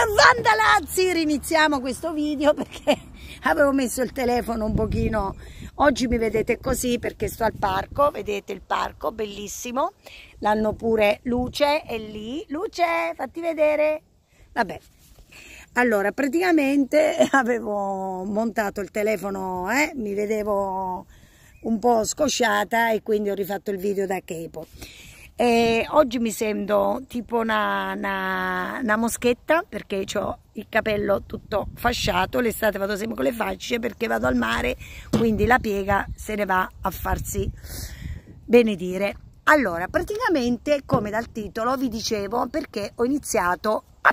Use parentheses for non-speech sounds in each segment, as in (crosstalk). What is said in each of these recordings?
A riniziamo questo video perché (laughs) avevo messo il telefono un pochino oggi mi vedete così perché sto al parco vedete il parco bellissimo l'hanno pure Luce è lì Luce fatti vedere vabbè allora praticamente (laughs) avevo montato il telefono eh? mi vedevo un po' scosciata e quindi ho rifatto il video da capo e oggi mi sento tipo una, una, una moschetta perché ho il capello tutto fasciato, l'estate vado sempre con le facce perché vado al mare, quindi la piega se ne va a farsi benedire. Allora, praticamente come dal titolo vi dicevo perché ho iniziato a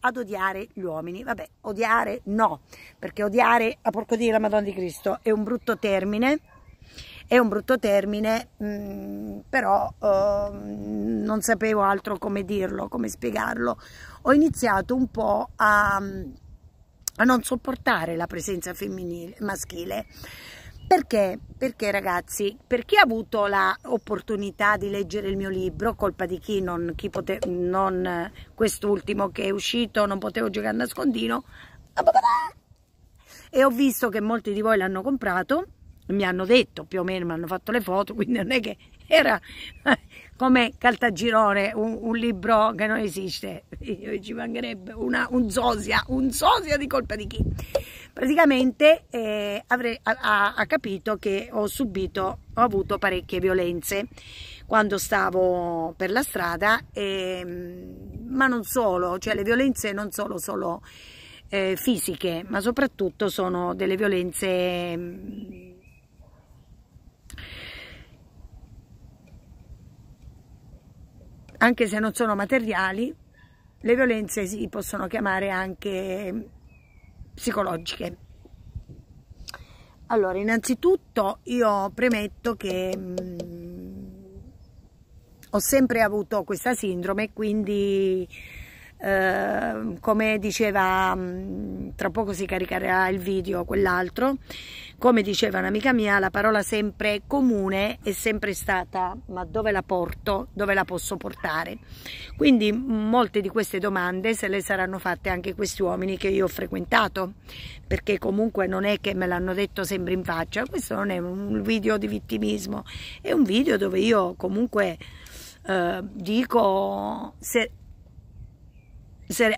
ad odiare gli uomini. Vabbè, odiare no, perché odiare a porco di la Madonna di Cristo è un brutto termine è un brutto termine, mm, però eh, non sapevo altro come dirlo, come spiegarlo. Ho iniziato un po' a, a non sopportare la presenza femminile, maschile. Perché? Perché ragazzi, per chi ha avuto l'opportunità di leggere il mio libro, colpa di chi non, chi pote, non quest'ultimo che è uscito, non potevo giocare a nascondino, e ho visto che molti di voi l'hanno comprato, mi hanno detto più o meno, mi hanno fatto le foto, (laughs) quindi non è che era (laughs) come Caltagirone un, un libro che non esiste, ci mancherebbe una, un zosia, un zosia di colpa di chi. Praticamente eh, avrei, ha, ha, capito che ho subito, ho avuto parecchie violenze quando stavo per la strada, eh, ma non solo, cioè le violenze non sono solo eh, fisiche, ma soprattutto sono delle violenze ehm, anche se non sono materiali, le violenze si possono chiamare anche psicologiche. Allora, innanzitutto io premetto che mh, mm, ho sempre avuto questa sindrome, quindi eh, come diceva, mh, mm, tra poco si caricherà il video quell'altro, come diceva un'amica mia, la parola sempre comune è sempre stata ma dove la porto, dove la posso portare? Quindi molte di queste domande se le saranno fatte anche questi uomini che io ho frequentato, perché comunque non è che me l'hanno detto sempre in faccia, questo non è un video di vittimismo, è un video dove io comunque eh, dico se, se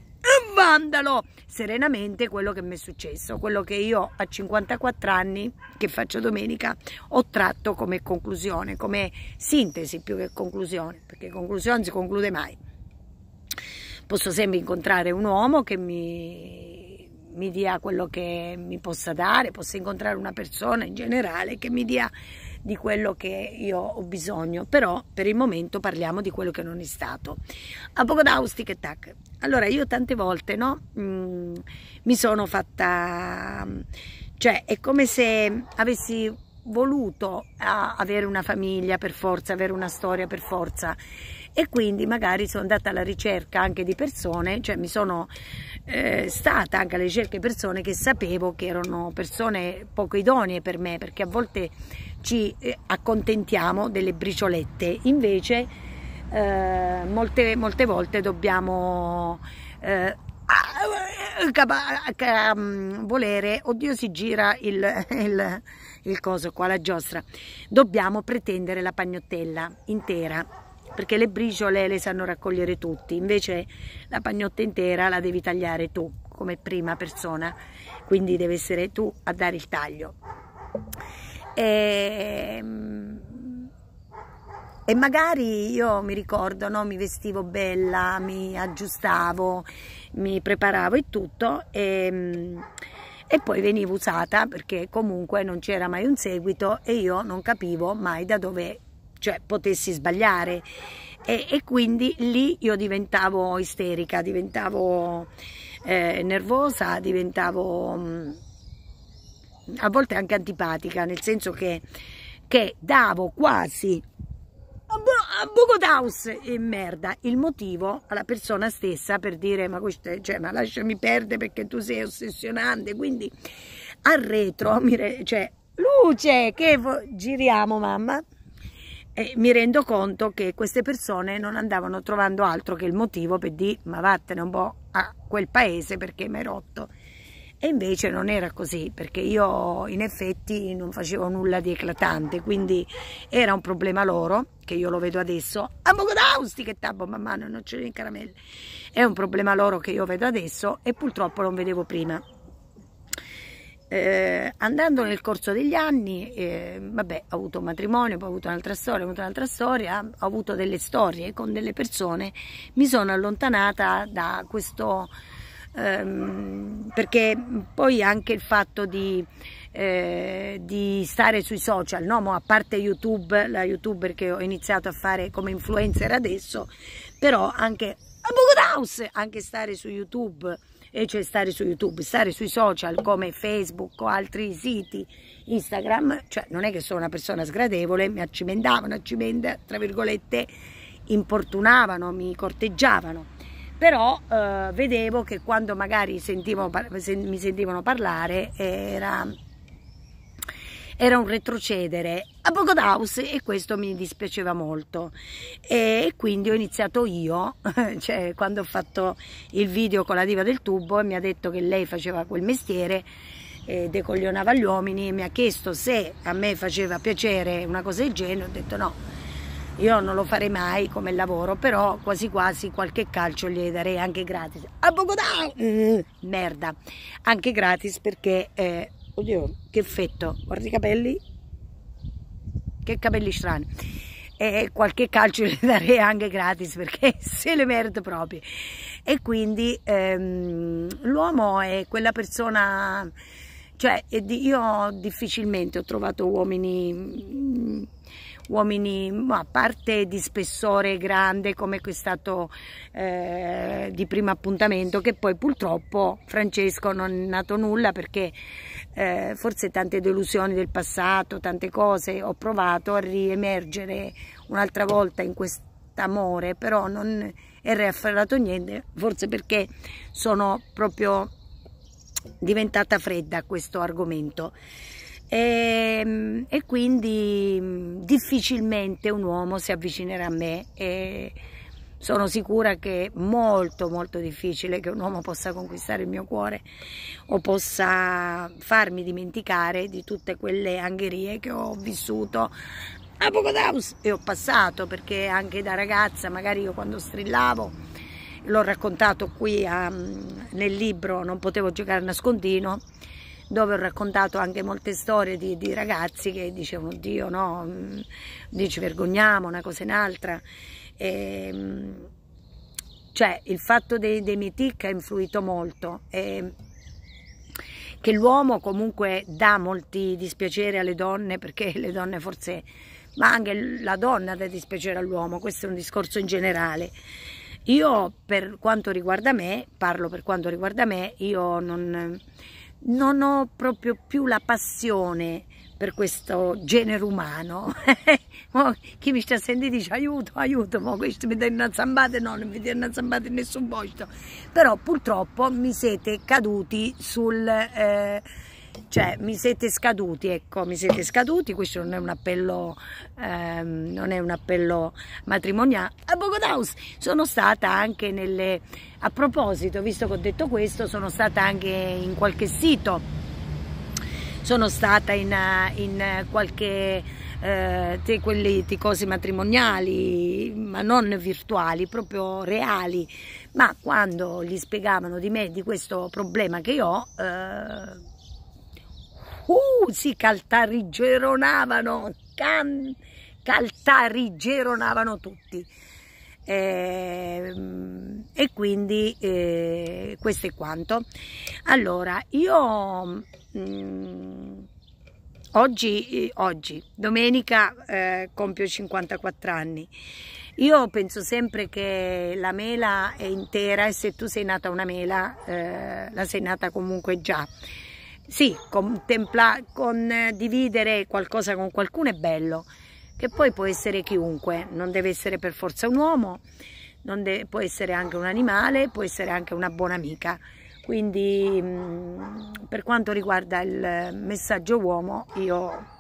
vandalo serenamente quello che mi è successo, quello che io a 54 anni che faccio domenica ho tratto come conclusione, come sintesi più che conclusione, perché conclusione non si conclude mai. Posso sempre incontrare un uomo che mi, mi dia quello che mi possa dare, posso incontrare una persona in generale che mi dia di quello che io ho bisogno, però per il momento parliamo di quello che non è stato. A poco d'austic e tac. Allora io tante volte no, mm, mi sono fatta, mm, cioè è come se avessi voluto ah, avere una famiglia per forza, avere una storia per forza e quindi magari sono andata alla ricerca anche di persone, cioè mi sono eh, stata anche alla ricerca di persone che sapevo che erano persone poco idonee per me, perché a volte ci eh, accontentiamo delle briciolette, invece eh, molte, molte, volte dobbiamo... Eh, ah, mm, volere, oddio si gira il, il, il coso qua, la giostra, dobbiamo pretendere la pagnottella intera perché le briciole le sanno raccogliere tutti, invece la pagnotta intera la devi tagliare tu come prima persona, quindi deve essere tu a dare il taglio. E, ehm, e magari io mi ricordo, no, mi vestivo bella, mi aggiustavo, mi preparavo e tutto. E, ehm, e poi venivo usata perché comunque non c'era mai un seguito e io non capivo mai da dove cioè potessi sbagliare. E, e quindi lì io diventavo isterica, diventavo eh, nervosa, diventavo mh, mm, a volte anche antipatica, nel senso che, che davo quasi a buco d'aus e merda il motivo alla persona stessa per dire ma, queste, cioè, ma lasciami perdere perché tu sei ossessionante quindi al retro mi re, cioè luce che giriamo mamma e mi rendo conto che queste persone non andavano trovando altro che il motivo per dire ma vattene un po' a quel paese perché mi hai rotto e invece non era così perché io in effetti non facevo nulla di eclatante quindi era un problema loro che io lo vedo adesso a poco che tabbo mamma mano non ce in caramelle è un problema loro che io vedo adesso e purtroppo non vedevo prima eh, andando nel corso degli anni, eh, vabbè, ho avuto un matrimonio, poi ho avuto un'altra storia, ho avuto un'altra storia, ho avuto delle storie con delle persone, mi sono allontanata da questo, ehm, perché poi anche il fatto di, eh, di stare sui social, no? Mo a parte YouTube, la youtuber che ho iniziato a fare come influencer adesso, però anche a House, anche stare su YouTube e cioè stare su YouTube, stare sui social come Facebook o altri siti, Instagram, cioè non è che sono una persona sgradevole, mi accimentavano, accimenda, tra virgolette, importunavano, mi corteggiavano. Però eh, vedevo che quando magari sentivo, se, mi sentivano parlare era era un retrocedere a Bogodaus e questo mi dispiaceva molto e quindi ho iniziato io, (laughs) cioè quando ho fatto il video con la diva del tubo e mi ha detto che lei faceva quel mestiere e decoglionava gli uomini e mi ha chiesto se a me faceva piacere una cosa del genere, ho detto no, io non lo farei mai come lavoro, però quasi quasi qualche calcio gli darei anche gratis. A Bogotà! Mm, merda, anche gratis perché... Eh, Oddio, che effetto, guarda i capelli, che capelli strani. E qualche calcio le darei anche gratis perché (laughs) se le merito proprio. E quindi ehm, l'uomo è quella persona, cioè io difficilmente ho trovato uomini mm, uomini a parte di spessore grande come questo stato eh, di primo appuntamento che poi purtroppo Francesco non è nato nulla perché eh, forse tante delusioni del passato, tante cose ho provato a riemergere un'altra volta in questo amore, però non è riafferrato niente, forse perché sono proprio diventata fredda a questo argomento e, ehm, e quindi mm, difficilmente un uomo si avvicinerà a me e sono sicura che è molto molto difficile che un uomo possa conquistare il mio cuore o possa farmi dimenticare di tutte quelle angherie che ho vissuto a Pocodaus e ho passato perché anche da ragazza magari io quando strillavo l'ho raccontato qui a, mm, nel libro Non potevo giocare a nascondino dove ho raccontato anche molte storie di, di ragazzi che dicevano oddio no, mm, ci vergogniamo, una cosa e un'altra. Ehm, cioè il fatto dei, dei metic ha influito molto. E, ehm, che l'uomo comunque dà molti dispiaceri alle donne perché le donne forse ma anche la donna dà dispiacere all'uomo questo è un discorso in generale io per quanto riguarda me parlo per quanto riguarda me io non non ho proprio più la passione per questo genere umano. (laughs) Chi mi sta sentendo dice aiuto, aiuto, ma questo mi dà una zambata, no, non mi dà una zambata in nessun posto. Però purtroppo mi siete caduti sul... Eh, cioè mi siete scaduti, ecco, mi siete scaduti, questo non è un appello, ehm, non è un appello matrimoniale, a Bogodaus sono stata anche nelle, a proposito, visto che ho detto questo, sono stata anche in qualche sito, sono stata in, in qualche, eh, di quelli cose matrimoniali, ma non virtuali, proprio reali, ma quando gli spiegavano di me, di questo problema che io ho, eh, si caltarigeronavano, can, caltarigeronavano tutti. Eh, e quindi eh, questo è quanto. Allora, io mh, mm, oggi, oggi, domenica, eh, compio 54 anni. Io penso sempre che la mela è intera e se tu sei nata una mela, eh, la sei nata comunque già sì, condividere eh, qualcosa con qualcuno è bello, che poi può essere chiunque, non deve essere per forza un uomo, può essere anche un animale, può essere anche una buona amica. Quindi mh, mm, per quanto riguarda il messaggio uomo io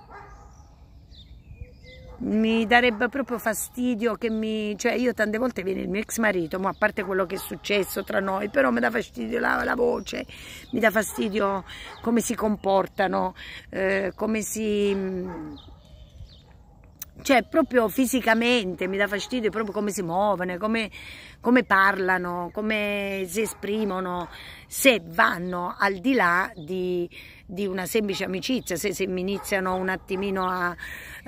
mi darebbe proprio fastidio che mi... cioè io tante volte viene il mio ex marito, ma a parte quello che è successo tra noi, però mi dà fastidio la, la voce, mi dà fastidio come si comportano, eh, come si... Cioè proprio fisicamente mi dà fastidio proprio come si muovono, come come parlano, come si esprimono, se vanno al di là di, di una semplice amicizia, se, se mi iniziano un attimino a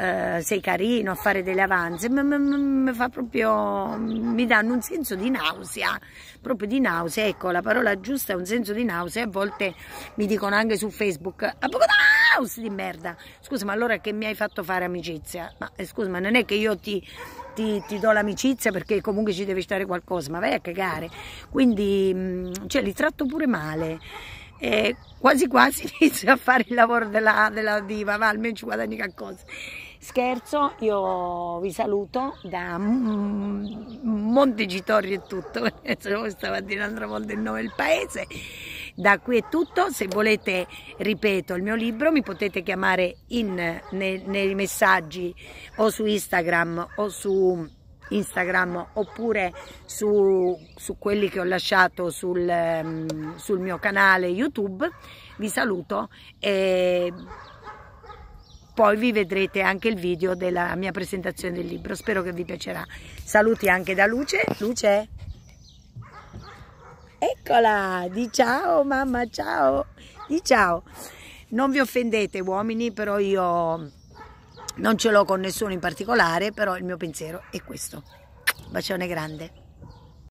eh, sei carino, a fare delle avanze, mi, fa proprio, mi danno un senso di nausea, proprio di nausea, ecco la parola giusta è un senso di nausea, a volte mi dicono anche su Facebook, a poco da nausea di merda, scusa ma allora che mi hai fatto fare amicizia? Ma eh, scusa ma non è che io ti ti, ti do l'amicizia perché comunque ci deve stare qualcosa, ma vai a cagare. Quindi mm, cioè, li tratto pure male. E quasi quasi (laughs) inizio a fare il lavoro della, della diva, ma almeno ci guadagni qualcosa. Scherzo, io vi saluto da mm, Monte e tutto, stavo a dire un volta il nome del paese. Da qui è tutto, se volete, ripeto, il mio libro mi potete chiamare in, nei, nei messaggi o su Instagram o su Instagram oppure su, su, quelli che ho lasciato sul, ehm, sul, mio canale YouTube. Vi saluto e poi vi vedrete anche il video della mia presentazione del libro. Spero che vi piacerà. Saluti anche da Luce. Luce! Eccola! Di ciao mamma, ciao! Di ciao! Non vi offendete uomini, però io non ce l'ho con nessuno in particolare, però il mio pensiero è questo. Bacione grande!